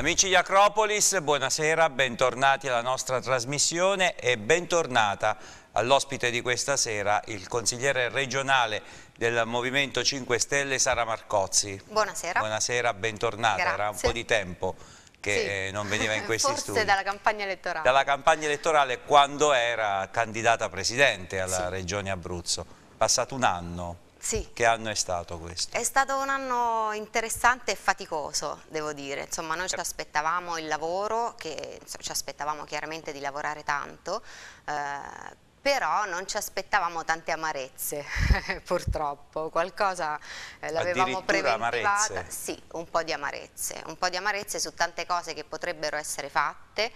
Amici di Acropolis, buonasera, bentornati alla nostra trasmissione e bentornata all'ospite di questa sera, il consigliere regionale del Movimento 5 Stelle, Sara Marcozzi. Buonasera. Buonasera, bentornata, Grazie. era un po' di tempo che sì. Eh, non veniva in questi Forse studi. Forse dalla campagna elettorale. Dalla campagna elettorale quando era candidata presidente alla sì. Regione Abruzzo, passato un anno. Sì. Che anno è stato questo? È stato un anno interessante e faticoso, devo dire. Insomma, noi ci certo. aspettavamo il lavoro, che, insomma, ci aspettavamo chiaramente di lavorare tanto, eh, però non ci aspettavamo tante amarezze purtroppo, qualcosa eh, l'avevamo preventivata, sì, un po' di amarezze, un po' di amarezze su tante cose che potrebbero essere fatte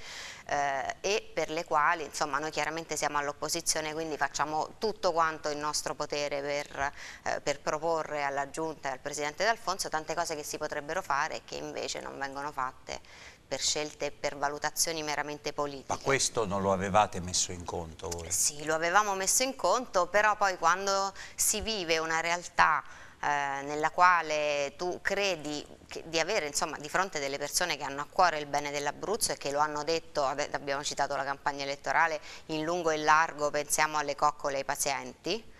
eh, e per le quali insomma noi chiaramente siamo all'opposizione quindi facciamo tutto quanto il nostro potere per, eh, per proporre alla Giunta e al Presidente D'Alfonso tante cose che si potrebbero fare e che invece non vengono fatte per scelte e per valutazioni meramente politiche. Ma questo non lo avevate messo in conto voi? Sì, lo avevamo messo in conto, però poi quando si vive una realtà eh, nella quale tu credi che, di avere insomma, di fronte delle persone che hanno a cuore il bene dell'Abruzzo e che lo hanno detto, abbiamo citato la campagna elettorale, in lungo e largo pensiamo alle coccole e ai pazienti,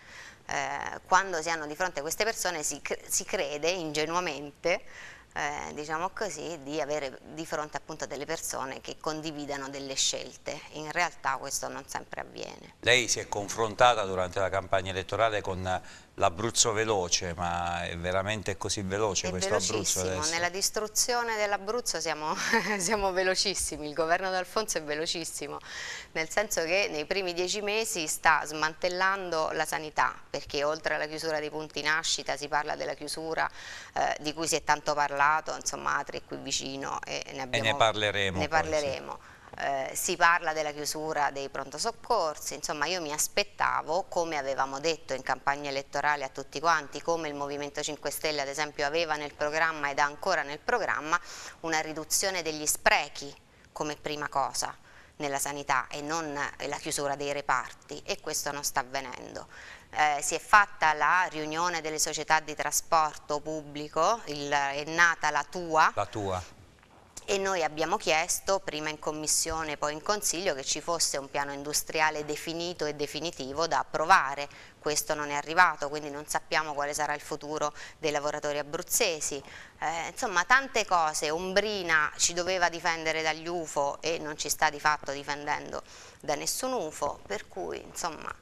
eh, quando si hanno di fronte queste persone si, si crede ingenuamente eh, diciamo così, di avere di fronte appunto delle persone che condividano delle scelte. In realtà questo non sempre avviene. Lei si è confrontata durante la campagna elettorale con l'Abruzzo veloce, ma è veramente così veloce è questo Abruzzo adesso? nella distruzione dell'Abruzzo siamo, siamo, velocissimi, il governo d'Alfonso è velocissimo, nel senso che nei primi dieci mesi sta smantellando la sanità, perché oltre alla chiusura dei punti nascita si parla della chiusura eh, di cui si è tanto parlato, insomma Atri è qui vicino e ne, abbiamo, e ne parleremo. Ne parleremo. sì eh, si parla della chiusura dei pronto soccorsi, insomma io mi aspettavo, come avevamo detto in campagna elettorale a tutti quanti, come il Movimento 5 Stelle ad esempio aveva nel programma ed ha ancora nel programma, una riduzione degli sprechi come prima cosa nella sanità e non la chiusura dei reparti e questo non sta avvenendo. Eh, si è fatta la riunione delle società di trasporto pubblico, il, è nata la tua, la tua e noi abbiamo chiesto prima in commissione poi in consiglio che ci fosse un piano industriale definito e definitivo da approvare, questo non è arrivato quindi non sappiamo quale sarà il futuro dei lavoratori abruzzesi, eh, insomma tante cose, Ombrina ci doveva difendere dagli UFO e non ci sta di fatto difendendo da nessun UFO, per cui insomma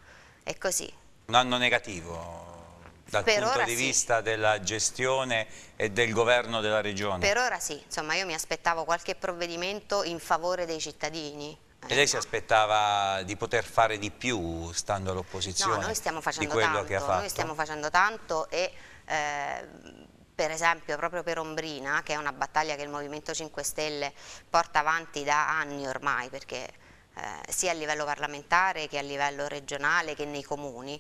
è così. Un anno negativo dal per punto di sì. vista della gestione e del governo della regione? Per ora sì, insomma io mi aspettavo qualche provvedimento in favore dei cittadini. Eh, e lei si aspettava di poter fare di più stando all'opposizione? No, noi stiamo facendo tanto, noi stiamo facendo tanto e eh, per esempio proprio per Ombrina, che è una battaglia che il Movimento 5 Stelle porta avanti da anni ormai, perché eh, sia a livello parlamentare che a livello regionale che nei comuni,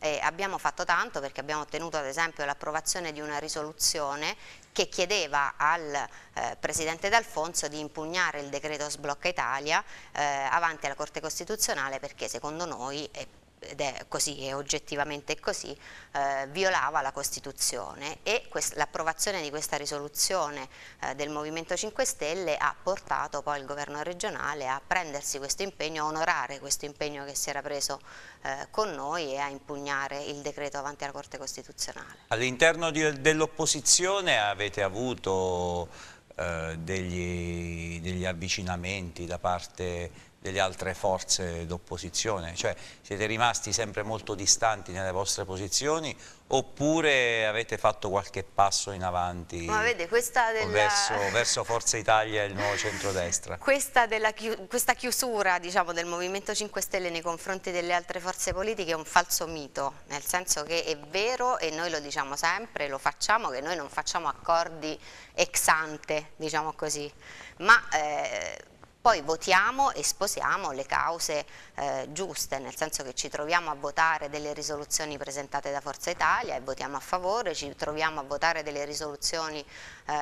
eh, abbiamo fatto tanto perché abbiamo ottenuto ad esempio l'approvazione di una risoluzione che chiedeva al eh, Presidente D'Alfonso di impugnare il decreto Sblocca Italia eh, avanti alla Corte Costituzionale perché secondo noi è ed è così, è oggettivamente così, eh, violava la Costituzione e l'approvazione di questa risoluzione eh, del Movimento 5 Stelle ha portato poi il governo regionale a prendersi questo impegno, a onorare questo impegno che si era preso eh, con noi e a impugnare il decreto avanti alla Corte Costituzionale. All'interno dell'opposizione avete avuto eh, degli, degli avvicinamenti da parte delle altre forze d'opposizione? Cioè siete rimasti sempre molto distanti nelle vostre posizioni oppure avete fatto qualche passo in avanti vede, della... verso, verso, Forza Italia e il nuovo centrodestra? Questa, della, questa chiusura diciamo, del Movimento 5 Stelle nei confronti delle altre forze politiche è un falso mito, nel senso che è vero e noi lo diciamo sempre, lo facciamo, che noi non facciamo accordi ex ante, diciamo così, ma... Eh, poi votiamo e sposiamo le cause eh, giuste, nel senso che ci troviamo a votare delle risoluzioni presentate da Forza Italia e votiamo a favore, ci troviamo a votare delle risoluzioni eh,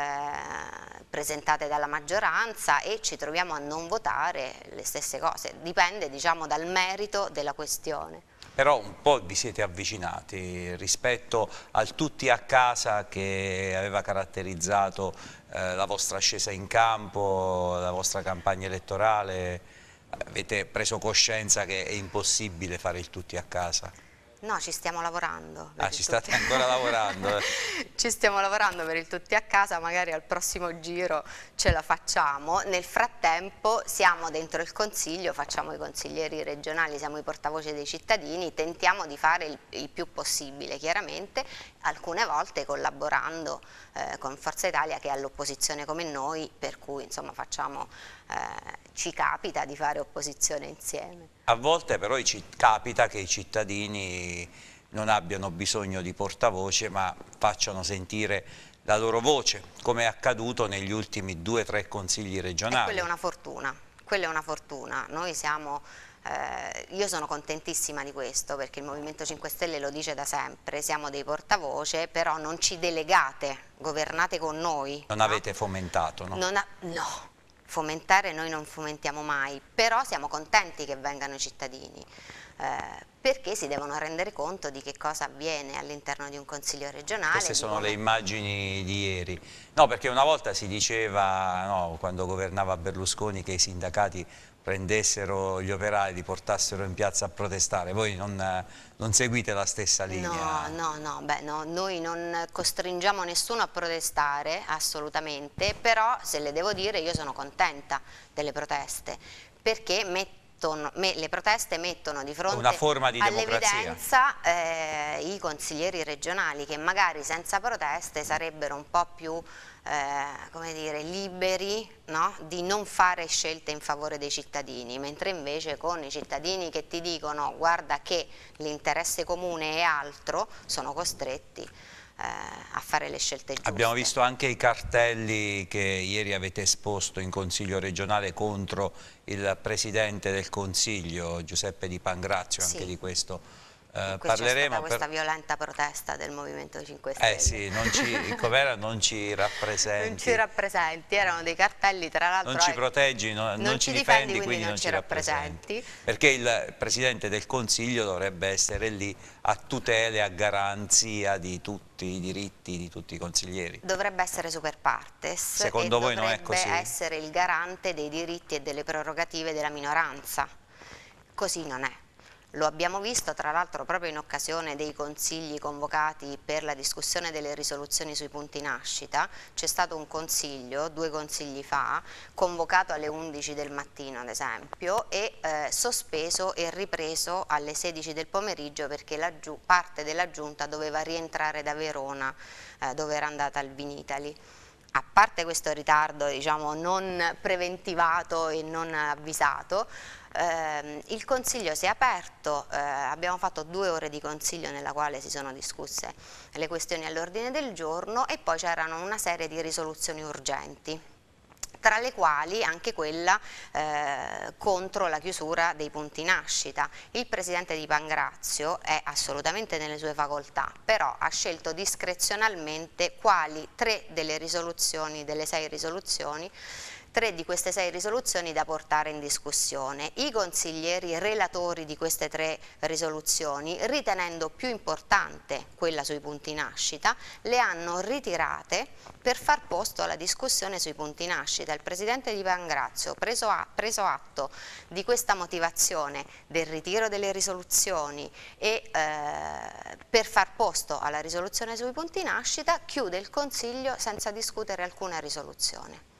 presentate dalla maggioranza e ci troviamo a non votare le stesse cose, dipende diciamo, dal merito della questione però un po' vi siete avvicinati rispetto al tutti a casa che aveva caratterizzato eh, la vostra ascesa in campo, la vostra campagna elettorale, avete preso coscienza che è impossibile fare il tutti a casa? No, ci stiamo lavorando. Ah, ci state ancora lavorando. Eh. ci stiamo lavorando per il tutti a casa, magari al prossimo giro ce la facciamo. Nel frattempo siamo dentro il Consiglio, facciamo i consiglieri regionali, siamo i portavoce dei cittadini, tentiamo di fare il, il più possibile, chiaramente, alcune volte collaborando eh, con Forza Italia che è all'opposizione come noi, per cui insomma facciamo eh, ci capita di fare opposizione insieme. A volte però capita che i cittadini non abbiano bisogno di portavoce ma facciano sentire la loro voce, come è accaduto negli ultimi due o tre consigli regionali. E quella è una fortuna, quella è una fortuna. Noi siamo eh, io sono contentissima di questo perché il Movimento 5 Stelle lo dice da sempre, siamo dei portavoce, però non ci delegate, governate con noi. Non no? avete fomentato, no? Non no, fomentare noi non fomentiamo mai, però siamo contenti che vengano i cittadini. Eh, perché si devono rendere conto di che cosa avviene all'interno di un consiglio regionale. Queste sono come... le immagini di ieri. No, perché una volta si diceva, no, quando governava Berlusconi, che i sindacati prendessero gli operai, e li portassero in piazza a protestare. Voi non, non seguite la stessa linea? No, no, no, beh, no, noi non costringiamo nessuno a protestare, assolutamente, però se le devo dire io sono contenta delle proteste perché mette mettono, me, le proteste mettono di fronte all'evidenza eh, i consiglieri regionali che magari senza proteste sarebbero un po' più eh, come dire, liberi no? di non fare scelte in favore dei cittadini, mentre invece con i cittadini che ti dicono guarda che l'interesse comune è altro, sono costretti eh, a fare le scelte giuste. Abbiamo visto anche i cartelli che ieri avete esposto in Consiglio regionale contro il Presidente del Consiglio, Giuseppe Di Pangrazio, sì. anche di questo eh, parleremo... Per... questa violenta protesta del Movimento 5 eh, Stelle. Eh sì, non ci, com'era? Non ci rappresenti. non ci rappresenti, erano dei cartelli tra l'altro... Non ci eh, proteggi, no, non, non, ci difendi, difendi quindi, non, non ci rappresenti. rappresenti. Perché il Presidente del Consiglio dovrebbe essere lì a tutela e a garanzia di tutti i diritti di tutti i consiglieri. Dovrebbe essere super partes Secondo voi non è così? Dovrebbe essere il garante dei diritti e delle prerogative della minoranza. Così non è. Lo abbiamo visto tra l'altro proprio in occasione dei consigli convocati per la discussione delle risoluzioni sui punti nascita, c'è stato un consiglio, due consigli fa, convocato alle 11 del mattino ad esempio e eh, sospeso e ripreso alle 16 del pomeriggio perché la, parte della giunta doveva rientrare da Verona eh, dove era andata al Vinitali a parte questo ritardo diciamo, non preventivato e non avvisato, eh, il consiglio si è aperto, eh, abbiamo fatto due ore di consiglio nella quale si sono discusse le questioni all'ordine del giorno e poi c'erano una serie di risoluzioni urgenti tra le quali anche quella eh, contro la chiusura dei punti nascita. Il presidente di Pangrazio è assolutamente nelle sue facoltà, però ha scelto discrezionalmente quali tre delle, risoluzioni, delle sei risoluzioni tre di queste sei risoluzioni da portare in discussione. I consiglieri relatori di queste tre risoluzioni, ritenendo più importante quella sui punti nascita, le hanno ritirate per far posto alla discussione sui punti nascita. Il Presidente di Pangrazio, preso, preso atto di questa motivazione del ritiro delle risoluzioni e eh, per far posto alla risoluzione sui punti nascita, chiude il Consiglio senza discutere alcuna risoluzione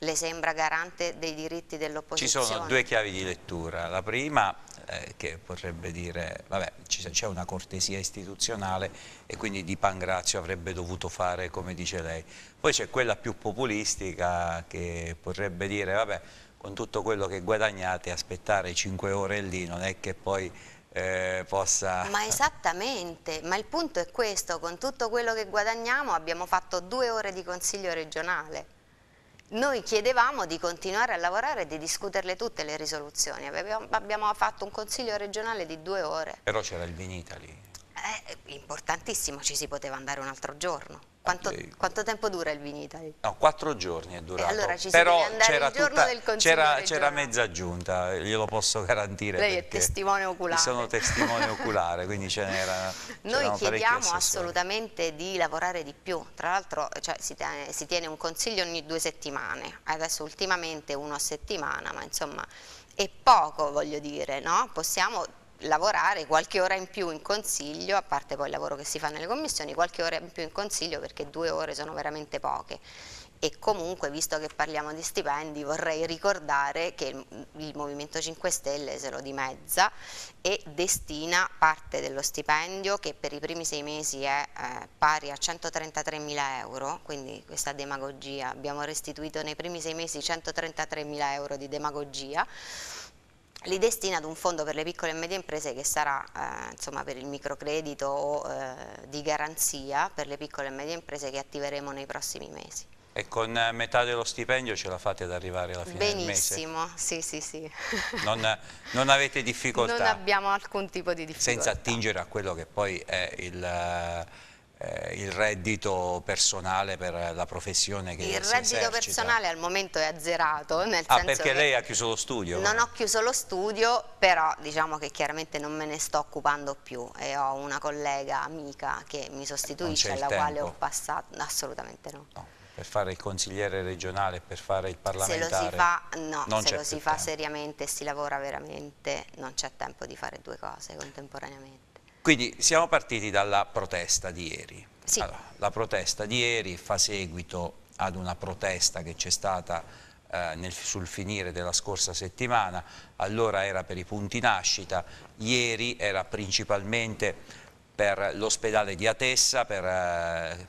le sembra garante dei diritti dell'opposizione? Ci sono due chiavi di lettura, la prima eh, che potrebbe dire vabbè c'è una cortesia istituzionale e quindi Di Pangrazio avrebbe dovuto fare come dice lei, poi c'è quella più populistica che potrebbe dire vabbè con tutto quello che guadagnate aspettare 5 ore lì non è che poi eh, possa... Ma esattamente, ma il punto è questo, con tutto quello che guadagniamo abbiamo fatto due ore di consiglio regionale noi chiedevamo di continuare a lavorare e di discuterle tutte le risoluzioni, abbiamo, fatto un consiglio regionale di due ore. Però c'era il Vinita lì è eh, importantissimo, ci si poteva andare un altro giorno. Quanto, quanto, tempo dura il Vini No, quattro giorni è eh, durato. Allora Però c'era, tutta, mezza giunta, glielo posso garantire. Lei è testimone oculare. Sono testimone oculare, quindi ce n'era. Noi chiediamo assolutamente di lavorare di più. Tra l'altro cioè, si, si tiene un consiglio ogni due settimane, adesso ultimamente uno a settimana, ma insomma è poco, voglio dire, no? Possiamo lavorare qualche ora in più in consiglio, a parte poi il lavoro che si fa nelle commissioni, qualche ora in più in consiglio perché due ore sono veramente poche e comunque visto che parliamo di stipendi vorrei ricordare che il, il, Movimento 5 Stelle se lo dimezza e destina parte dello stipendio che per i primi sei mesi è eh, pari a 133 mila euro, quindi questa demagogia, abbiamo restituito nei primi sei mesi 133 mila euro di demagogia li destina ad un fondo per le piccole e medie imprese che sarà eh, insomma, per il microcredito o eh, di garanzia per le piccole e medie imprese che attiveremo nei prossimi mesi. E con eh, metà dello stipendio ce la fate ad arrivare alla fine Benissimo, del mese? Benissimo, sì sì sì. Non, non, avete difficoltà? Non abbiamo alcun tipo di difficoltà. Senza attingere a quello che poi è il eh, eh, il reddito personale per la professione che Il reddito esercita. personale al momento è azzerato. Nel ah, perché lei ha chiuso lo studio? Non ho chiuso lo studio, però diciamo che chiaramente non me ne sto occupando più e ho una collega amica che mi sostituisce alla tempo. quale ho passato, assolutamente no. no. Per fare il consigliere regionale, per fare il parlamentare? Se lo si fa, no, non se lo si tempo. fa seriamente e si lavora veramente, non c'è tempo di fare due cose contemporaneamente. Quindi siamo partiti dalla protesta di ieri. Sì. Allora, la protesta di ieri fa seguito ad una protesta che c'è stata eh, nel, sul finire della scorsa settimana, allora era per i punti nascita, ieri era principalmente per l'ospedale di Atessa, per eh,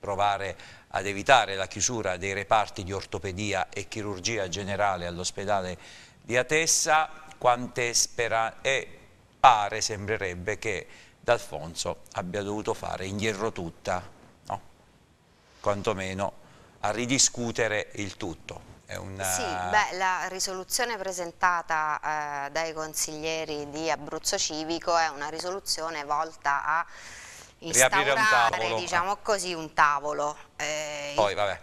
provare ad evitare la chiusura dei reparti di ortopedia e chirurgia generale all'ospedale di Atessa, quante speranze pare, sembrerebbe che D'Alfonso abbia dovuto fare indietro tutta, no? quantomeno a ridiscutere il tutto. Una... Sì, eh, beh, la risoluzione presentata eh, dai consiglieri di Abruzzo Civico è una risoluzione volta a instaurare, un tavolo. diciamo così, un tavolo. Eh, Poi, vabbè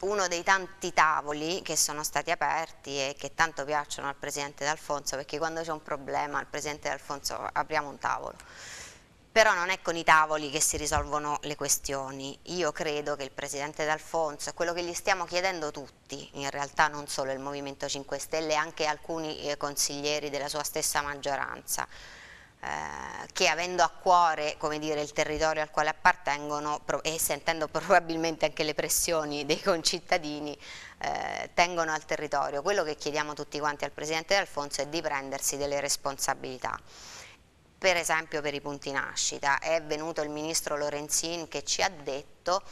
uno dei tanti tavoli che sono stati aperti e che tanto piacciono al Presidente D'Alfonso perché quando c'è un problema al Presidente D'Alfonso apriamo un tavolo però non è con i tavoli che si risolvono le questioni. Io credo che il Presidente D'Alfonso, quello che gli stiamo chiedendo tutti, in realtà non solo il Movimento 5 Stelle, anche alcuni eh, consiglieri della sua stessa maggioranza, eh, che avendo a cuore dire, il territorio al quale appartengono e sentendo probabilmente anche le pressioni dei concittadini eh, tengono al territorio. Quello che chiediamo tutti quanti al Presidente D'Alfonso è di prendersi delle responsabilità per esempio per i punti nascita, è venuto il ministro Lorenzin che ci ha detto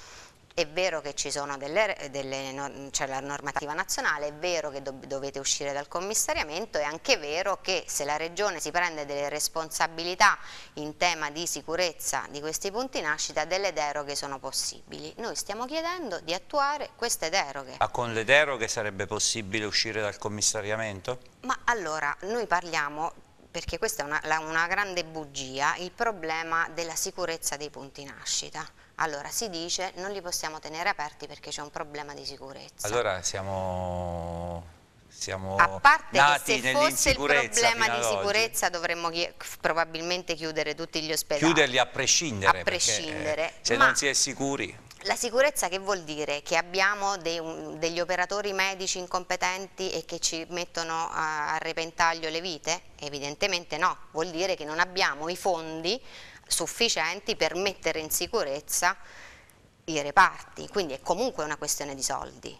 è vero che c'è cioè la normativa nazionale, è vero che do, dovete uscire dal commissariamento, è anche vero che se la Regione si prende delle responsabilità in tema di sicurezza di questi punti nascita, delle deroghe sono possibili. Noi stiamo chiedendo di attuare queste deroghe. Ma con le deroghe sarebbe possibile uscire dal commissariamento? Ma allora, noi parliamo perché questa è una, una grande bugia, il problema della sicurezza dei punti nascita allora si dice non li possiamo tenere aperti perché c'è un problema di sicurezza. Allora siamo siamo a parte che se fosse il problema di sicurezza dovremmo chi probabilmente chiudere tutti gli ospedali chiuderli a prescindere, a prescindere perché, eh, se non si è sicuri la sicurezza che vuol dire? Che abbiamo dei, um, degli operatori medici incompetenti e che ci mettono a, a repentaglio le vite? Evidentemente no, vuol dire che non abbiamo i fondi sufficienti per mettere in sicurezza i reparti, quindi è comunque una questione di soldi.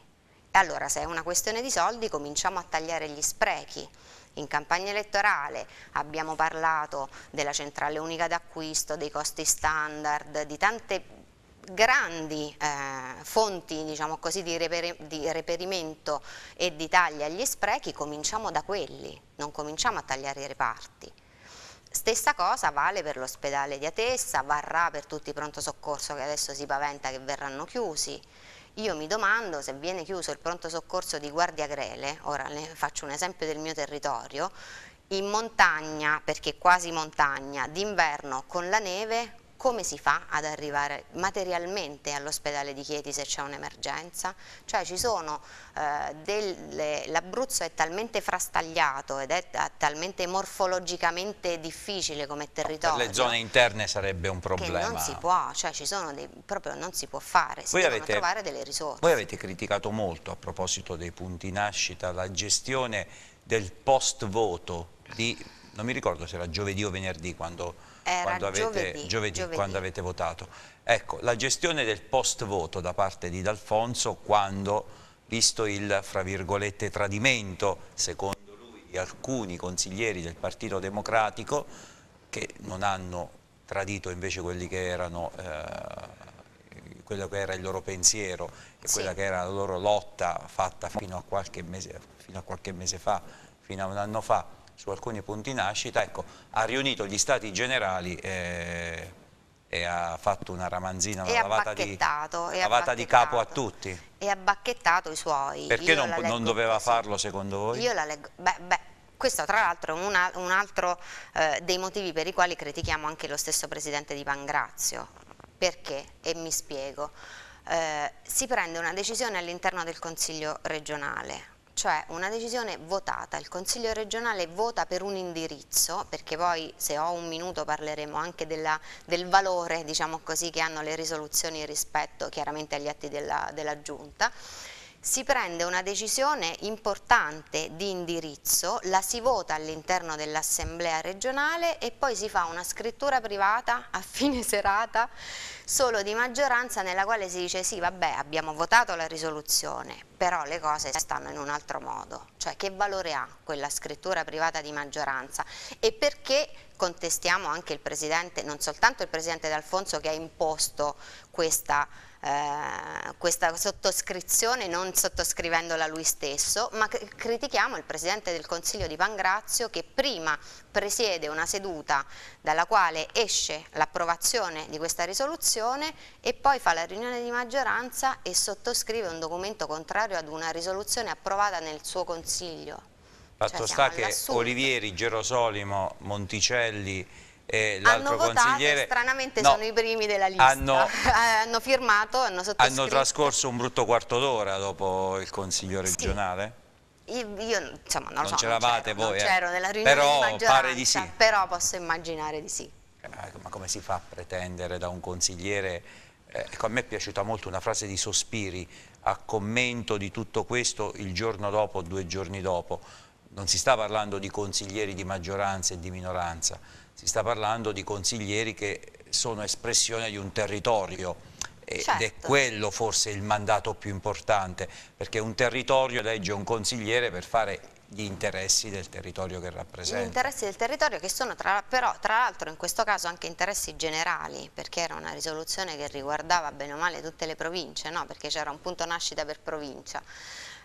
E allora se è una questione di soldi cominciamo a tagliare gli sprechi. In campagna elettorale abbiamo parlato della centrale unica d'acquisto, dei costi standard, di tante grandi eh, fonti diciamo così, di, reperi di, reperimento e di taglia agli sprechi, cominciamo da quelli, non cominciamo a tagliare i reparti. Stessa cosa vale per l'ospedale di Atessa, varrà per tutti i pronto soccorso che adesso si paventa che verranno chiusi. Io mi domando se viene chiuso il pronto soccorso di Guardia Grele, ora faccio un esempio del mio territorio, in montagna, perché quasi montagna, d'inverno con la neve, come si fa ad arrivare materialmente all'ospedale di Chieti se c'è un'emergenza? Cioè ci sono eh, l'Abruzzo è talmente frastagliato ed è talmente morfologicamente difficile come territorio. Per le zone interne sarebbe un problema. Che non si può, cioè ci sono dei... proprio non si può fare, si voi devono avete, trovare delle risorse. Voi avete criticato molto a proposito dei punti nascita la gestione del post voto di non mi ricordo se era giovedì o venerdì quando quando avete, giovedì, giovedì, giovedì. Quando avete votato. Ecco, la gestione del post voto da parte di D'Alfonso quando, visto il, fra virgolette, tradimento, secondo lui, di alcuni consiglieri del Partito Democratico, che non hanno tradito invece quelli che erano... Eh, quello che era il loro pensiero e sì. quella che era la loro lotta fatta fino a mese, fino a qualche mese fa, fino a un anno fa, su alcuni punti nascita, ecco, ha riunito gli stati generali eh, e ha fatto una ramanzina, una lavata, di, lavata di, capo a tutti. E ha bacchettato i suoi. Perché non, non, doveva così. farlo secondo voi? Io la leggo, beh, beh, questo tra l'altro è una, un altro eh, dei motivi per i quali critichiamo anche lo stesso presidente di Pangrazio. Perché? E mi spiego. Eh, si prende una decisione all'interno del Consiglio regionale, cioè una decisione votata, il Consiglio regionale vota per un indirizzo, perché poi se ho un minuto parleremo anche della, del valore diciamo così, che hanno le risoluzioni rispetto chiaramente agli atti della, della Giunta, si prende una decisione importante di indirizzo, la si vota all'interno dell'assemblea regionale e poi si fa una scrittura privata a fine serata solo di maggioranza nella quale si dice sì vabbè abbiamo votato la risoluzione però le cose stanno in un altro modo, cioè che valore ha quella scrittura privata di maggioranza e perché contestiamo anche il Presidente, non soltanto il Presidente D'Alfonso che ha imposto questa eh, questa sottoscrizione non sottoscrivendola lui stesso, ma critichiamo il Presidente del Consiglio di Pangrazio che prima presiede una seduta dalla quale esce l'approvazione di questa risoluzione e poi fa la riunione di maggioranza e sottoscrive un documento contrario ad una risoluzione approvata nel suo Consiglio. Fatto cioè, sta che Olivieri, Gerosolimo, Monticelli eh, l'altro consigliere... stranamente no, sono i primi della lista, hanno, hanno firmato, hanno sottoscritto. Hanno trascorso un brutto quarto d'ora dopo il consiglio regionale? Sì. Io, insomma non, non so, c'eravate voi, eh. nella riunione però, pare di sì. però posso immaginare di sì. Eh, ma come si fa a pretendere da un consigliere, eh, ecco a me è piaciuta molto una frase di Sospiri a commento di tutto questo il giorno dopo, due giorni dopo, non si sta parlando di consiglieri di maggioranza e di minoranza, si sta parlando di consiglieri che sono espressione di un territorio ed certo. è quello forse il mandato più importante perché un territorio legge un consigliere per fare gli interessi del territorio che rappresenta. Gli interessi del territorio che sono tra, però tra l'altro in questo caso anche interessi generali perché era una risoluzione che riguardava bene o male tutte le province no? perché c'era un punto nascita per provincia.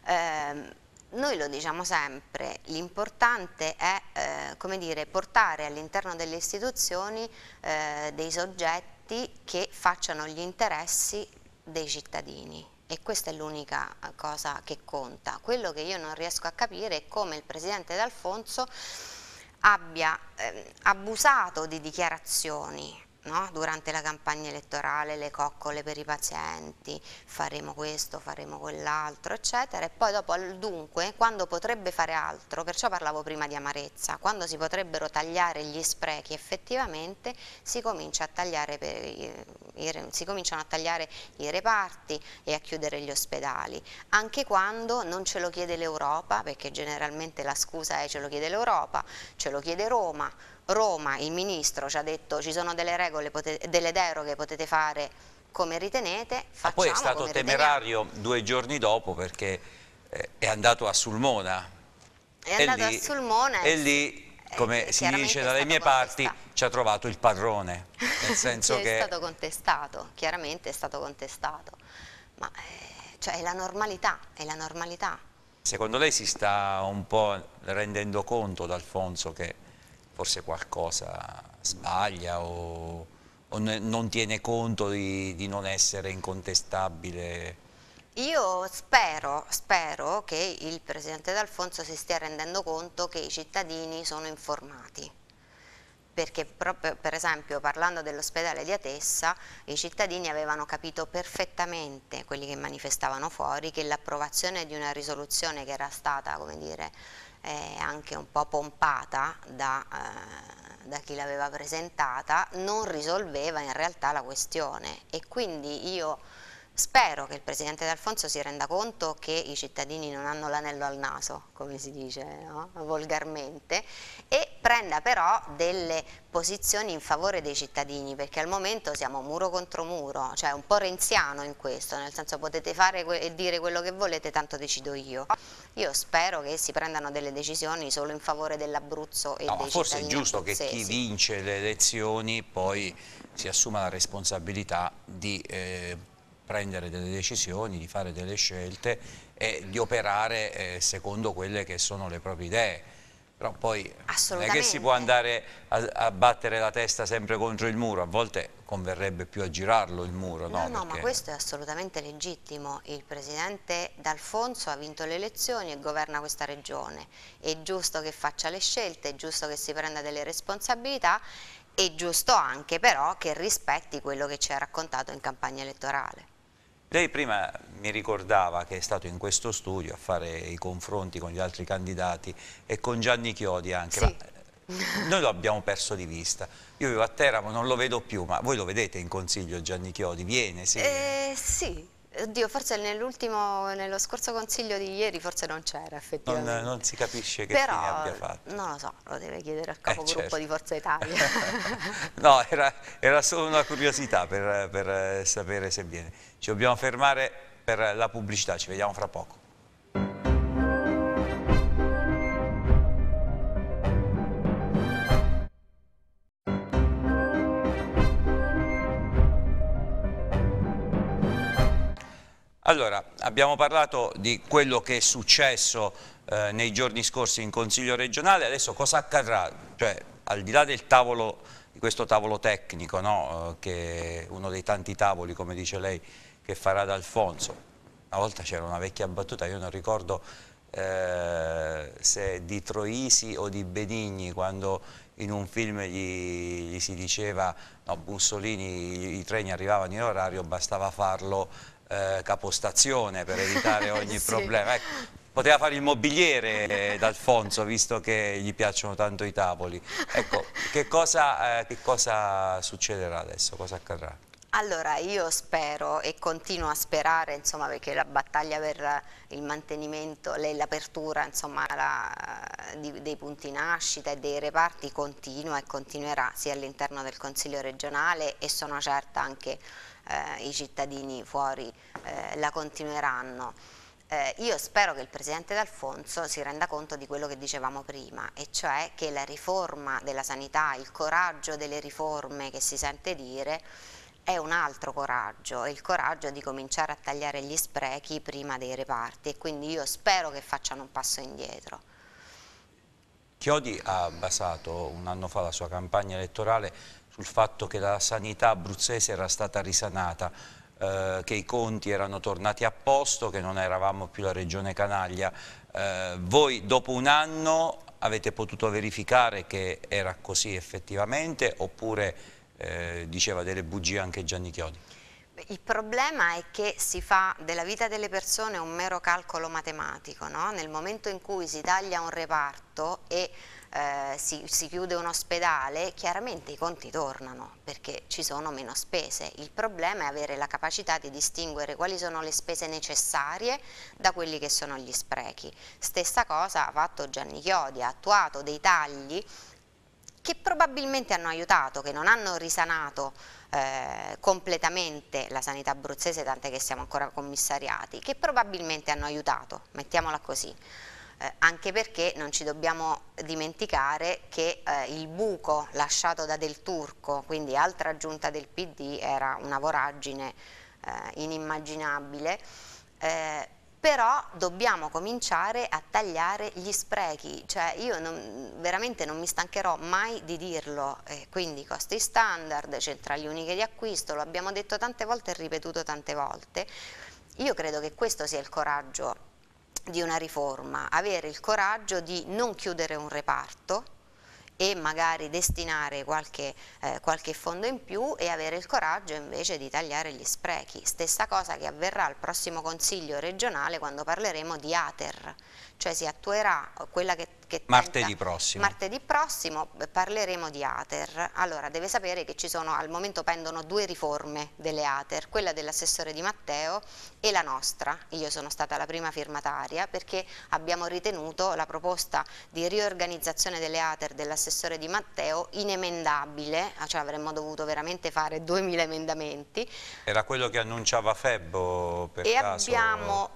Eh, noi lo diciamo sempre, l'importante è eh, come dire, portare all'interno delle istituzioni eh, dei soggetti che facciano gli interessi dei cittadini e questa è l'unica eh, cosa che conta. Quello che io non riesco a capire è come il Presidente D'Alfonso abbia eh, abusato di dichiarazioni no? durante la campagna elettorale, le coccole per i pazienti, faremo questo, faremo quell'altro, eccetera, e poi dopo dunque, quando potrebbe fare altro, perciò parlavo prima di amarezza, quando si potrebbero tagliare gli sprechi effettivamente si, comincia a tagliare i, i, si cominciano a tagliare i reparti e a chiudere gli ospedali, anche quando non ce lo chiede l'Europa, perché generalmente la scusa è ce lo chiede l'Europa, ce lo chiede Roma, Roma il ministro ci ha detto ci sono delle regole, potete, delle deroghe potete fare come ritenete, ah, facciamo Ma poi è stato temerario riteniamo. due giorni dopo perché eh, è andato a Sulmona. È andato lì, a Sulmona e lì come si dice dalle mie parti, ci ha trovato il padrone. Nel senso è che... È stato contestato, chiaramente è stato contestato, ma eh, cioè è la normalità, è la normalità. Secondo lei si sta un po' rendendo conto, D'Alfonso, che forse qualcosa sbaglia o, o ne, non tiene conto di, di non essere incontestabile? Io spero, spero, che il Presidente D'Alfonso si stia rendendo conto che i cittadini sono informati perché proprio per esempio parlando dell'ospedale di Atessa i cittadini avevano capito perfettamente quelli che manifestavano fuori che l'approvazione di una risoluzione che era stata come dire eh, anche un po' pompata da, eh, da chi l'aveva presentata, non risolveva in realtà la questione e quindi io Spero che il Presidente D'Alfonso si renda conto che i cittadini non hanno l'anello al naso, come si dice no? volgarmente, e prenda però delle posizioni in favore dei cittadini, perché al momento siamo muro contro muro, cioè un po' renziano in questo, nel senso potete fare e dire quello che volete, tanto decido io. Io spero che si prendano delle decisioni solo in favore dell'Abruzzo e no, dei cittadini Forse è giusto abruzzesi. che chi vince le elezioni poi si assuma la responsabilità di... Eh, prendere delle decisioni, di fare delle scelte e di operare eh, secondo quelle che sono le proprie idee. Però poi non è che si può andare a, a, battere la testa sempre contro il muro, a volte converrebbe più a girarlo il muro. No, no, no perché... ma questo è assolutamente legittimo. Il presidente D'Alfonso ha vinto le elezioni e governa questa regione. È giusto che faccia le scelte, è giusto che si prenda delle responsabilità è giusto anche però che rispetti quello che ci ha raccontato in campagna elettorale. Lei prima mi ricordava che è stato in questo studio a fare i confronti con gli altri candidati e con Gianni Chiodi anche, sì. noi lo abbiamo perso di vista. Io vivo a Teramo, non lo vedo più, ma voi lo vedete in consiglio Gianni Chiodi? Viene, sì? Eh, sì, Oddio, forse nell'ultimo, nello scorso consiglio di ieri forse non c'era effettivamente. Non, non, si capisce che Però, fine abbia fatto. Non lo so, lo deve chiedere al eh, capogruppo eh, certo. di Forza Italia. no, era, era, solo una curiosità per, per eh, sapere se viene. Ci dobbiamo fermare per la pubblicità, ci vediamo fra poco. Allora, abbiamo parlato di quello che è successo eh, nei giorni scorsi in Consiglio regionale, adesso cosa accadrà? Cioè, al di là del tavolo, di questo tavolo tecnico, no? eh, che è uno dei tanti tavoli, come dice lei, che farà ad Alfonso, una volta c'era una vecchia battuta, io non ricordo eh, se di Troisi o di Benigni, quando in un film gli, gli si diceva no, Mussolini i treni arrivavano in orario, bastava farlo eh, capostazione per evitare ogni sì. problema. Ecco, poteva fare il mobiliere eh, d'Alfonso visto che gli piacciono tanto i tavoli. Ecco, che cosa, eh, che cosa succederà adesso? Cosa accadrà? Allora io spero e continuo a sperare insomma, perché la battaglia per il mantenimento, l'apertura la, dei punti nascita e dei reparti continua e continuerà sia all'interno del Consiglio regionale e sono certa anche eh, i cittadini fuori eh, la continueranno. Eh, io spero che il Presidente D'Alfonso si renda conto di quello che dicevamo prima, e cioè che la riforma della sanità, il coraggio delle riforme che si sente dire, è un altro coraggio, è il coraggio di cominciare a tagliare gli sprechi prima dei reparti e quindi io spero che facciano un passo indietro. Chiodi ha basato un anno fa la sua campagna elettorale sul fatto che la sanità abruzzese era stata risanata, eh, che i conti erano tornati a posto, che non eravamo più la regione canaglia. Eh, voi dopo un anno avete potuto verificare che era così effettivamente oppure eh, diceva delle bugie anche Gianni Chiodi. Il problema è che si fa della vita delle persone un mero calcolo matematico, no? nel momento in cui si taglia un reparto e eh, si, si, chiude un ospedale, chiaramente i conti tornano perché ci sono meno spese. Il problema è avere la capacità di distinguere quali sono le spese necessarie da quelli che sono gli sprechi. Stessa cosa ha fatto Gianni Chiodi, ha attuato dei tagli che probabilmente hanno aiutato, che non hanno risanato eh, completamente la sanità abruzzese, tant'è che siamo ancora commissariati, che probabilmente hanno aiutato, mettiamola così. Eh, anche perché non ci dobbiamo dimenticare che eh, il buco lasciato da Del Turco, quindi altra giunta del PD, era una voragine eh, inimmaginabile, eh, però dobbiamo cominciare a tagliare gli sprechi, cioè io non, veramente non mi stancherò mai di dirlo, eh, quindi costi standard, centrali uniche di acquisto, lo abbiamo detto tante volte e ripetuto tante volte, io credo che questo sia il coraggio di una riforma, avere il coraggio di non chiudere un reparto, e magari destinare qualche, eh, qualche, fondo in più e avere il coraggio invece di tagliare gli sprechi. Stessa cosa che avverrà al prossimo Consiglio regionale quando parleremo di ATER, cioè si attuerà quella che che martedì tenta, prossimo. Martedì prossimo parleremo di ATER. Allora, deve sapere che ci sono, al momento pendono due riforme delle ATER, quella dell'assessore Di Matteo e la nostra. Io sono stata la prima firmataria perché abbiamo ritenuto la proposta di riorganizzazione delle ATER dell'assessore Di Matteo inemendabile, cioè avremmo dovuto veramente fare 2000 emendamenti. Era quello che annunciava Febbo per e caso. Abbiamo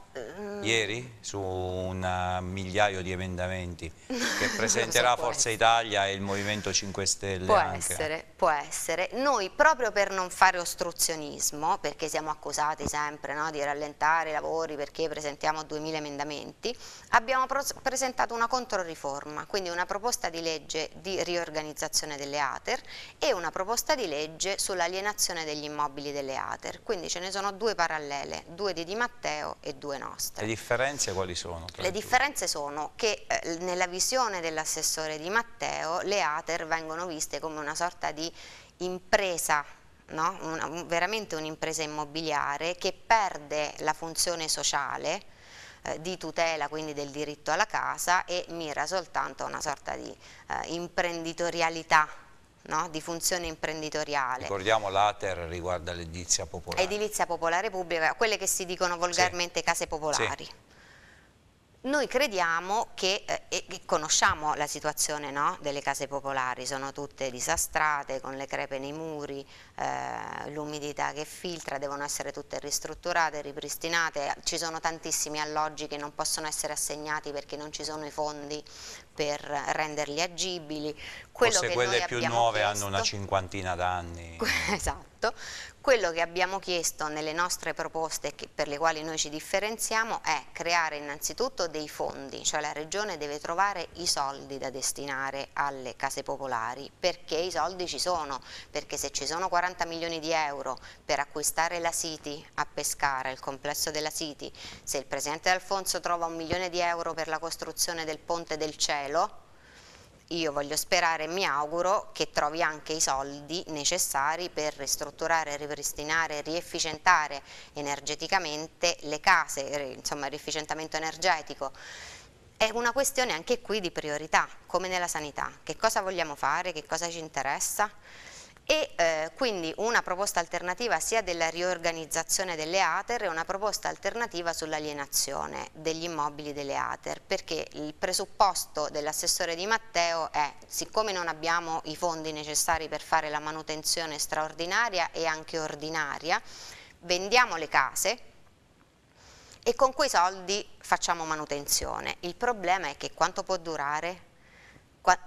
ieri su un migliaio di emendamenti che presenterà so, Forza essere. Italia e il Movimento 5 Stelle. Può anche. essere, può essere. Noi proprio per non fare ostruzionismo, perché siamo accusati sempre no, di rallentare i lavori perché presentiamo 2000 emendamenti, abbiamo presentato una controriforma, quindi una proposta di legge di riorganizzazione delle ATER e una proposta di legge sull'alienazione degli immobili delle ATER, quindi ce ne sono due parallele, due di Di Matteo e due nostre. Le differenze quali sono? Le differenze sono che eh, nella visione dell'assessore Di Matteo le ATER vengono viste come una sorta di impresa no? una, veramente un'impresa immobiliare che perde la funzione sociale eh, di tutela quindi del diritto alla casa e mira soltanto a una sorta di eh, imprenditorialità No? di funzione imprenditoriale. Ricordiamo l'ATER riguarda l'edilizia popolare. Edilizia popolare pubblica, quelle che si dicono volgarmente sì. case popolari. Sì. Noi crediamo che, eh, e conosciamo la situazione no? delle case popolari, sono tutte disastrate, con le crepe nei muri, eh, l'umidità che filtra, devono essere tutte ristrutturate, ripristinate, ci sono tantissimi alloggi che non possono essere assegnati perché non ci sono i fondi per renderli agibili. Quello Forse quelle più nuove chiesto, hanno una cinquantina d'anni. esatto progetto, quello che abbiamo chiesto nelle nostre proposte per le quali noi ci differenziamo è creare innanzitutto dei fondi, cioè la Regione deve trovare i soldi da destinare alle case popolari, perché i soldi ci sono, perché se ci sono 40 milioni di euro per acquistare la City a Pescara, il complesso della City, se il Presidente Alfonso trova un milione di euro per la costruzione del Ponte del Cielo, io voglio sperare e mi auguro che trovi anche i soldi necessari per ristrutturare, ripristinare, riefficientare energeticamente le case, eh, insomma riefficientamento energetico. È una questione anche qui di priorità, come nella sanità. Che cosa vogliamo fare, che cosa ci interessa? e eh, quindi una proposta alternativa sia della riorganizzazione delle ATER e una proposta alternativa sull'alienazione degli immobili delle ATER perché il presupposto dell'assessore Di Matteo è siccome non abbiamo i fondi necessari per fare la manutenzione straordinaria e anche ordinaria vendiamo le case e con quei soldi facciamo manutenzione il problema è che quanto può durare?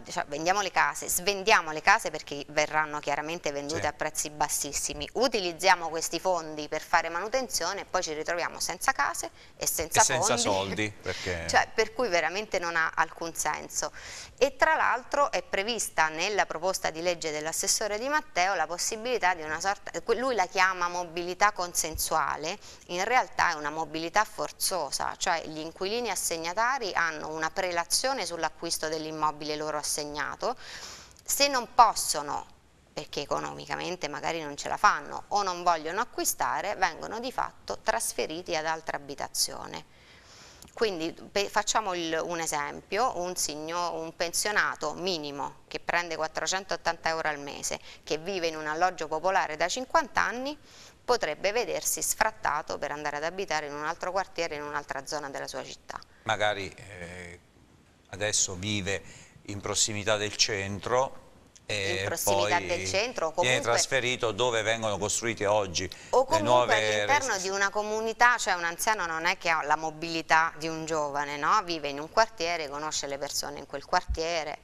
cioè, vendiamo le case, svendiamo le case perché verranno chiaramente vendute sì. a prezzi bassissimi, utilizziamo questi fondi per fare manutenzione e poi ci ritroviamo senza case e senza, e senza soldi, perché... cioè, per cui veramente non ha alcun senso. E tra l'altro è prevista nella proposta di legge dell'assessore Di Matteo la possibilità di una sorta, lui la chiama mobilità consensuale, in realtà è una mobilità forzosa, cioè gli inquilini assegnatari hanno una prelazione sull'acquisto dell'immobile locale loro assegnato, se non possono perché economicamente magari non ce la fanno o non vogliono acquistare, vengono di fatto trasferiti ad altra abitazione. Quindi facciamo il, un esempio, un, signo, un, pensionato minimo che prende 480 euro al mese, che vive in un alloggio popolare da 50 anni, potrebbe vedersi sfrattato per andare ad abitare in un altro quartiere, in un'altra zona della sua città. Magari eh, adesso vive in prossimità del centro e in prossimità del centro comunque... viene trasferito dove vengono costruite oggi o comunque all'interno di una comunità cioè un anziano non è che ha la mobilità di un giovane no? vive in un quartiere, conosce le persone in quel quartiere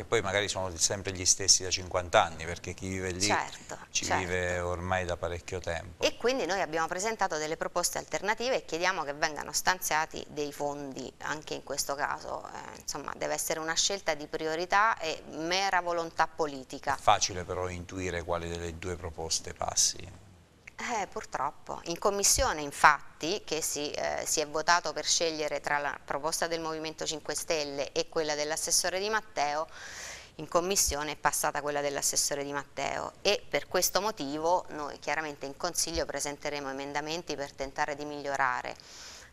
e poi magari sono sempre gli stessi da 50 anni perché chi vive lì certo, ci certo. vive ormai da parecchio tempo. E quindi noi abbiamo presentato delle proposte alternative e chiediamo che vengano stanziati dei fondi anche in questo caso, eh, insomma deve essere una scelta di priorità e mera volontà politica. È facile però intuire quale delle due proposte passi. Eh, purtroppo. In commissione, infatti, che si, eh, si, è votato per scegliere tra la proposta del Movimento 5 Stelle e quella dell'assessore Di Matteo, in commissione è passata quella dell'assessore Di Matteo e per questo motivo noi chiaramente in Consiglio presenteremo emendamenti per tentare di migliorare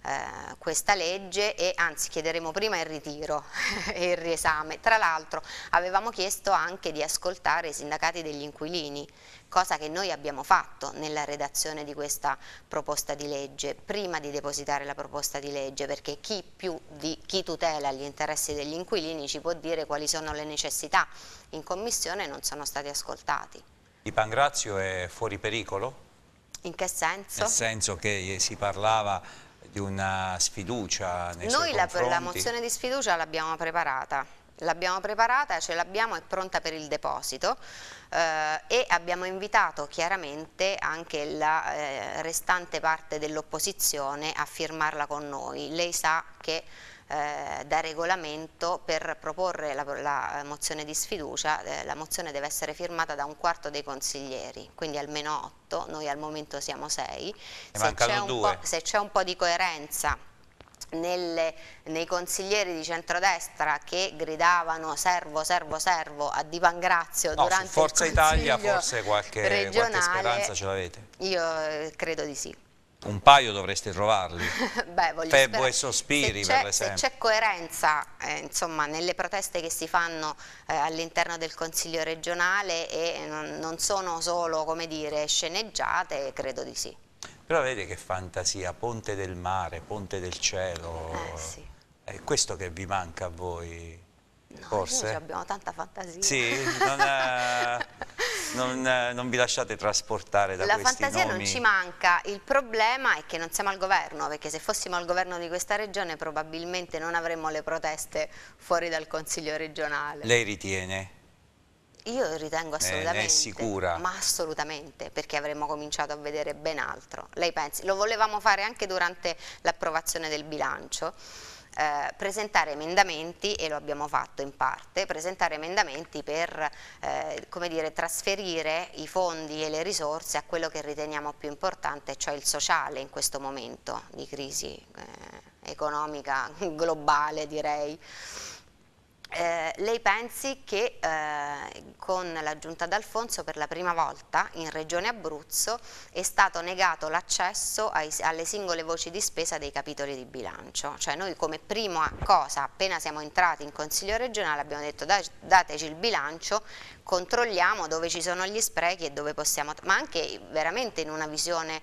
eh, questa legge e anzi chiederemo prima il ritiro e il riesame. Tra l'altro avevamo chiesto anche di ascoltare i sindacati degli inquilini, cosa che noi abbiamo fatto nella redazione di questa proposta di legge, prima di depositare la proposta di legge, perché chi, più di, chi tutela gli interessi degli inquilini ci può dire quali sono le necessità. In Commissione non sono stati ascoltati. Di Pangrazio è fuori pericolo? In che senso? Nel senso che si parlava di una sfiducia nei Noi la, la mozione di sfiducia l'abbiamo preparata, l'abbiamo preparata, ce l'abbiamo, è pronta per il deposito eh, e abbiamo invitato chiaramente anche la eh, restante parte dell'opposizione a firmarla con noi. Lei sa che eh, da regolamento per proporre la, la mozione di sfiducia, eh, la mozione deve essere firmata da un quarto dei consiglieri, quindi almeno otto, noi al momento siamo sei. Se c'è un, un po' di coerenza nelle, nei consiglieri di centrodestra che gridavano servo, servo, servo a Divan Grazio no, durante Forza Italia forse qualche, qualche speranza ce l'avete. Io eh, credo di sì un paio dovresti trovarli, Beh, Febbo sperare. e Sospiri se per esempio. Se c'è coerenza eh, insomma, nelle proteste che si fanno eh, all'interno del Consiglio regionale e non, non sono solo come dire, sceneggiate, credo di sì. Però vedi che fantasia, ponte del mare, ponte del cielo, eh, sì. è questo che vi manca a voi? Forse. Noi abbiamo tanta fantasia. Sì, non, eh, non, eh, non, vi lasciate trasportare da La questi nomi. La fantasia non ci manca, il problema è che non siamo al governo, perché se fossimo al governo di questa regione probabilmente non avremmo le proteste fuori dal Consiglio regionale. Lei ritiene? Io ritengo eh, assolutamente. Ne è sicura? Ma assolutamente, perché avremmo cominciato a vedere ben altro. Lei pensi, lo volevamo fare anche durante l'approvazione del bilancio, eh, presentare emendamenti, e lo abbiamo fatto in parte, presentare emendamenti per eh, come dire, trasferire i fondi e le risorse a quello che riteniamo più importante, cioè il sociale in questo momento di crisi eh, economica globale direi eh, lei pensi che eh, con l'aggiunta d'Alfonso per la prima volta in Regione Abruzzo è stato negato l'accesso alle singole voci di spesa dei capitoli di bilancio, cioè noi come prima cosa appena siamo entrati in Consiglio regionale abbiamo detto da, dateci il bilancio, controlliamo dove ci sono gli sprechi e dove possiamo, ma anche veramente in una visione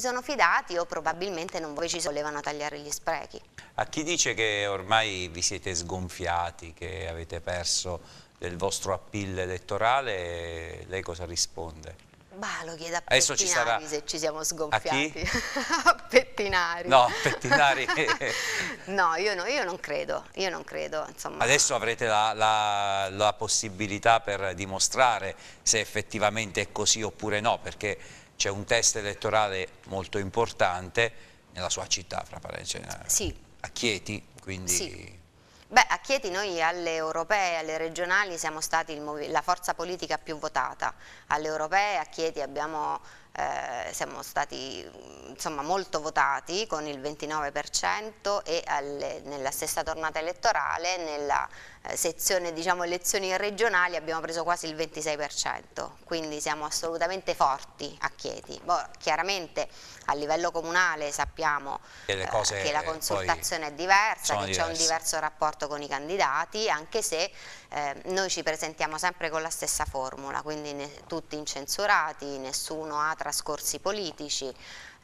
si sono fidati o probabilmente non ci volevano tagliare gli sprechi. A chi dice che ormai vi siete sgonfiati, che avete perso del vostro appeal elettorale, lei cosa risponde? Bah, lo chiedo a Adesso Pettinari ci sarà... se ci siamo sgonfiati. A, a Pettinari. No, Pettinari. no, io no, io non credo, io non credo Adesso avrete la, la, la possibilità per dimostrare se effettivamente è così oppure no, perché c'è un test elettorale molto importante nella sua città, fra parentesi, eh, sì. a Chieti, quindi... Sì. Beh, a Chieti noi alle europee, e alle regionali siamo stati la forza politica più votata, alle europee a Chieti abbiamo eh, siamo stati insomma, molto votati con il 29% e alle, nella stessa tornata elettorale nella eh, sezione diciamo elezioni regionali abbiamo preso quasi il 26%, quindi siamo assolutamente forti a Chieti. Boh, chiaramente a livello comunale sappiamo eh, che la consultazione è diversa, che c'è un diverso rapporto con i candidati, anche se eh, noi ci presentiamo sempre con la stessa formula, quindi ne, tutti incensurati, nessuno ha trascorsi politici,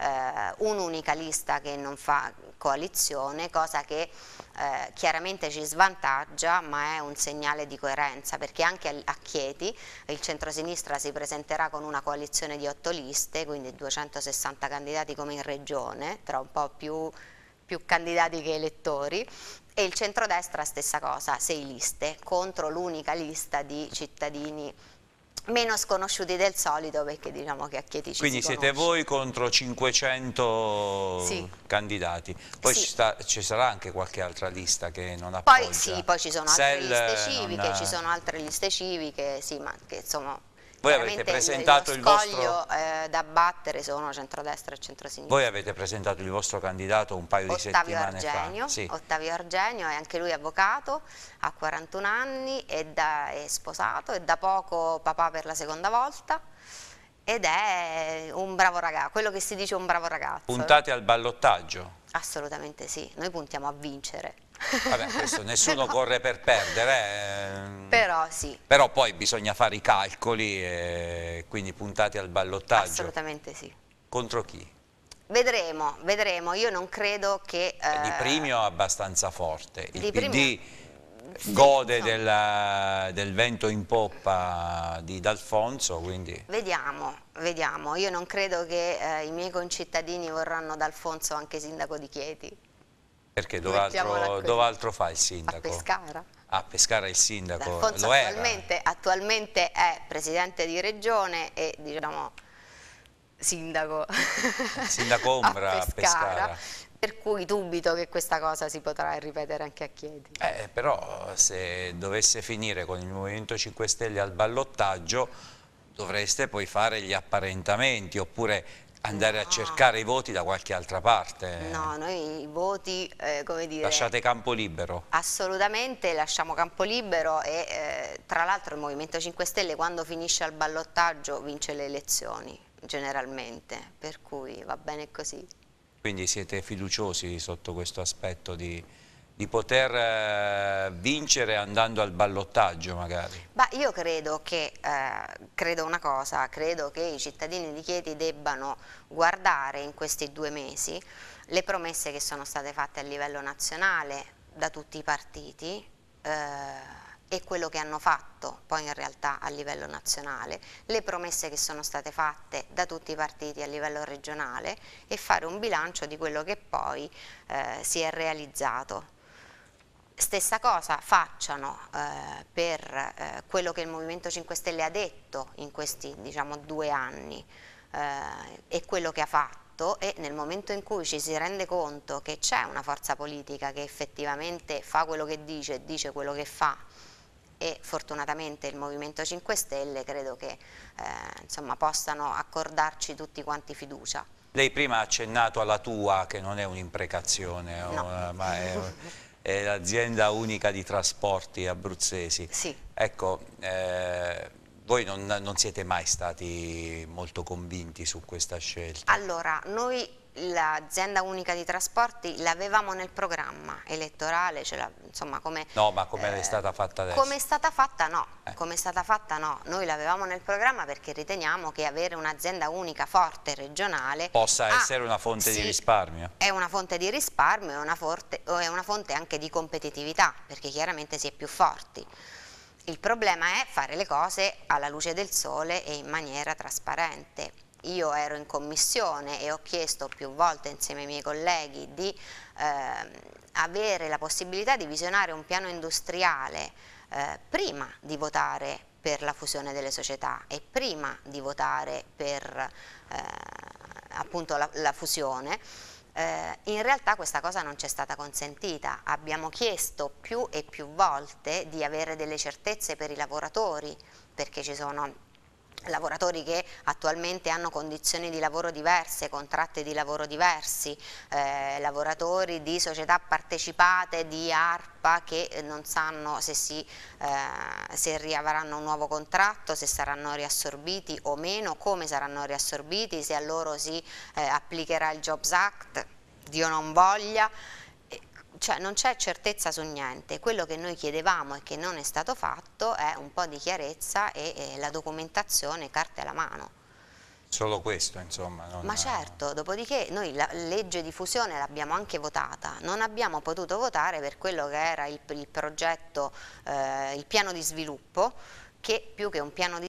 eh, un'unica lista che non fa coalizione, cosa che eh, chiaramente ci svantaggia ma è un segnale di coerenza perché anche a Chieti il centrosinistra si presenterà con una coalizione di otto liste, quindi 260 candidati come in regione, tra un po' più, più candidati che elettori e il centrodestra stessa cosa, sei liste contro l'unica lista di cittadini meno sconosciuti del solito perché diciamo che a Chieti ci Quindi siete voi contro 500 sì. candidati, poi sì. ci, sta, ci, sarà anche qualche altra lista che non appoggia. Poi sì, poi ci sono altre Sell liste civiche, non... ci sono altre liste civiche, sì, ma che insomma voi avete presentato il, vostro... Eh, da battere sono centrodestra e centrosinistra. Voi avete presentato il vostro candidato un paio Ottavio di settimane Argenio, fa. Sì. Ottavio Argenio è anche lui avvocato, ha 41 anni, è, da, è sposato, è da poco papà per la seconda volta ed è un bravo ragazzo, quello che si dice un bravo ragazzo. Puntate al ballottaggio? Assolutamente sì, noi puntiamo a vincere. Vabbè, questo nessuno Però... corre per perdere. Eh. Però sì. Però poi bisogna fare i calcoli, eh, quindi puntati al ballottaggio. Assolutamente sì. Contro chi? Vedremo, vedremo. Io non credo che... Eh... Di eh, primio è abbastanza forte. Il PD gode sì, della, eh, del vento in poppa di D'Alfonso, quindi... Vediamo, vediamo. Io non credo che eh, i miei concittadini vorranno D'Alfonso anche sindaco di Chieti. Perché dov'altro dov fa il sindaco? A Pescara. A Pescara il sindaco D'Alfonso lo attualmente, attualmente è presidente di regione e diciamo sindaco. Sindaco Ombra a Pescara. Pescara per cui dubito che questa cosa si potrà ripetere anche a Chieti. Eh, però se dovesse finire con il Movimento 5 Stelle al ballottaggio dovreste poi fare gli apparentamenti oppure andare no. a cercare i voti da qualche altra parte. No, noi i voti, eh, come dire... Lasciate campo libero. Assolutamente, lasciamo campo libero e eh, tra l'altro il Movimento 5 Stelle quando finisce al ballottaggio vince le elezioni, generalmente, per cui va bene così. Quindi siete fiduciosi sotto questo aspetto di di poter eh, vincere andando al ballottaggio magari? Ma io credo che, eh, credo una cosa, credo che i cittadini di Chieti debbano guardare in questi due mesi le promesse che sono state fatte a livello nazionale da tutti i partiti eh, e quello che hanno fatto poi in realtà a livello nazionale, le promesse che sono state fatte da tutti i partiti a livello regionale e fare un bilancio di quello che poi eh, si è realizzato. Stessa cosa facciano eh, per eh, quello che il Movimento 5 Stelle ha detto in questi diciamo, due anni eh, e quello che ha fatto e nel momento in cui ci si rende conto che c'è una forza politica che effettivamente fa quello che dice e dice quello che fa e fortunatamente il Movimento 5 Stelle credo che eh, insomma, possano accordarci tutti quanti fiducia. Lei prima ha accennato alla tua, che non è un'imprecazione, no. Eh, ma è è l'azienda unica di trasporti abruzzesi. Sì. Ecco, eh, voi non, non, siete mai stati molto convinti su questa scelta? Allora, noi l'azienda unica di trasporti l'avevamo nel programma elettorale, cioè la, insomma come... No, ma come eh, è stata fatta adesso? Come è stata fatta no, eh. come è stata fatta no, noi l'avevamo nel programma perché riteniamo che avere un'azienda unica forte regionale... Possa ah, essere una fonte sì, di risparmio? È una fonte di risparmio, è una, forte, è una fonte anche di competitività, perché chiaramente si è più forti. Il problema è fare le cose alla luce del sole e in maniera trasparente io ero in commissione e ho chiesto più volte insieme ai miei colleghi di eh, avere la possibilità di visionare un piano industriale eh, prima di votare per la fusione delle società e prima di votare per eh, appunto la, la fusione eh, in realtà questa cosa non ci è stata consentita, abbiamo chiesto più e più volte di avere delle certezze per i lavoratori perché ci sono lavoratori che attualmente hanno condizioni di lavoro diverse, contratti di lavoro diversi, eh, lavoratori di società partecipate, di ARPA che non sanno se, si, eh, se riavranno un nuovo contratto, se saranno riassorbiti o meno, come saranno riassorbiti, se a loro si eh, applicherà il Jobs Act, Dio non voglia cioè non c'è certezza su niente, quello che noi chiedevamo e che non è stato fatto è un po' di chiarezza e, e la documentazione carta alla mano. Solo questo insomma. Non... Ma certo, dopodiché noi la legge di fusione l'abbiamo anche votata, non abbiamo potuto votare per quello che era il, il progetto, eh, il piano di sviluppo che più che un piano di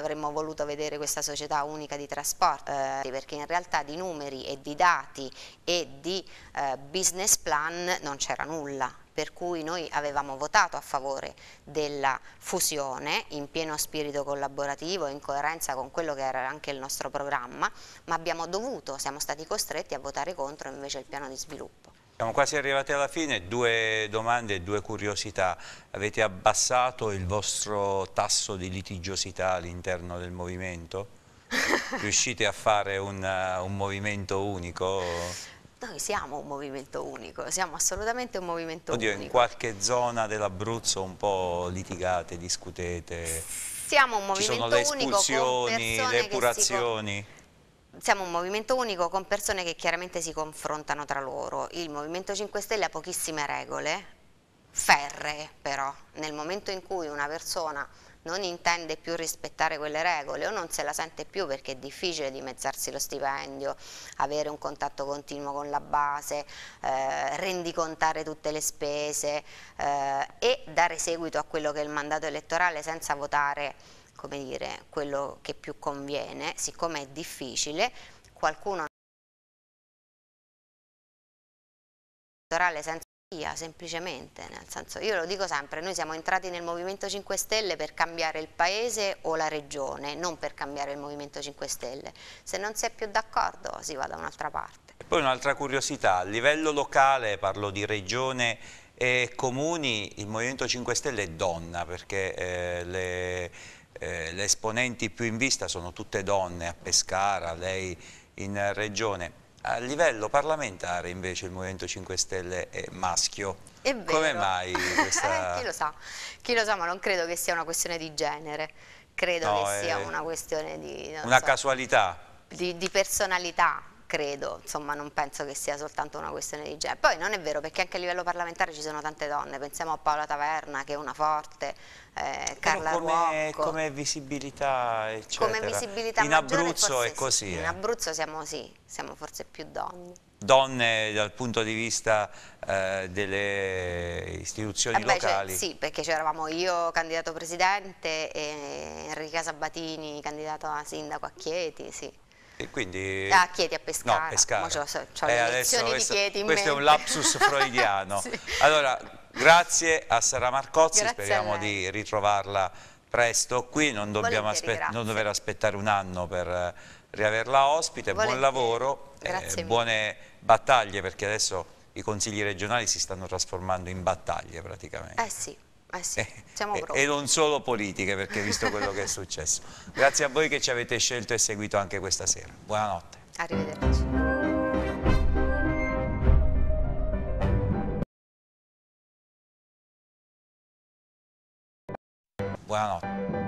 avremmo voluto vedere questa società unica di trasporto, eh, perché in realtà di numeri e di dati e di eh, business plan non c'era nulla per cui noi avevamo votato a favore della fusione in pieno spirito collaborativo, in coerenza con quello che era anche il nostro programma, ma abbiamo dovuto, siamo stati costretti a votare contro invece il piano di sviluppo. Siamo quasi arrivati alla fine, due domande due curiosità. Avete abbassato il vostro tasso di litigiosità all'interno del movimento? Riuscite a fare un, uh, un movimento unico? Noi siamo un movimento unico, siamo assolutamente un movimento Oddio, unico. Oddio, in qualche zona dell'Abruzzo un po' litigate, discutete? Siamo un movimento unico Ci sono le espulsioni, le epurazioni? siamo un movimento unico con persone che chiaramente si confrontano tra loro. Il Movimento 5 Stelle ha pochissime regole, ferree però. Nel momento in cui una persona non intende più rispettare quelle regole o non se la sente più perché è difficile dimezzarsi lo stipendio, avere un contatto continuo con la base, eh, rendicontare tutte le spese eh, e dare seguito a quello che è il mandato elettorale senza votare come dire, quello che più conviene, siccome è difficile, qualcuno elettorale senza via, semplicemente, nel senso, io lo dico sempre, noi siamo entrati nel Movimento 5 Stelle per cambiare il paese o la regione, non per cambiare il Movimento 5 Stelle, se non si è più d'accordo si va da un'altra parte. E poi un'altra curiosità, a livello locale, parlo di regione e comuni, il Movimento 5 Stelle è donna perché eh, le eh, le esponenti più in vista sono tutte donne a Pescara, lei in regione. A livello parlamentare invece il Movimento 5 Stelle è maschio. È vero. Come mai questa... chi lo sa, chi lo sa, ma non credo che sia una questione di genere, credo no, che sia eh, una questione di... Una so, casualità? Di, di personalità, credo, insomma non penso che sia soltanto una questione di genere. Poi non è vero perché anche a livello parlamentare ci sono tante donne, pensiamo a Paola Taverna che è una forte, eh, Carla come, Rocco. Come visibilità eccetera. Come visibilità In Abruzzo è così. Sì. Eh. In Abruzzo siamo sì, siamo forse più donne. Donne dal punto di vista eh, delle eh istituzioni eh beh, cioè, locali? Sì, perché c'eravamo io candidato presidente e Enrica Sabatini candidato a sindaco a Chieti, sì. E quindi... Ah, chiedi a Pescara. No, Pescara. C'ho, c'ho eh, adesso, questo, questo è un lapsus freudiano. sì. Allora, grazie a Sara Marcozzi, grazie speriamo di ritrovarla presto qui, non, aspe non dover aspettare un anno per eh, riaverla ospite, Volentieri. buon lavoro, eh, buone battaglie perché adesso i consigli regionali si stanno trasformando in battaglie praticamente. Eh sì. Eh sì, e, eh, eh, e non solo politiche, perché visto quello che è successo. Grazie a voi che ci avete scelto e seguito anche questa sera. Buonanotte. Arrivederci. Buonanotte.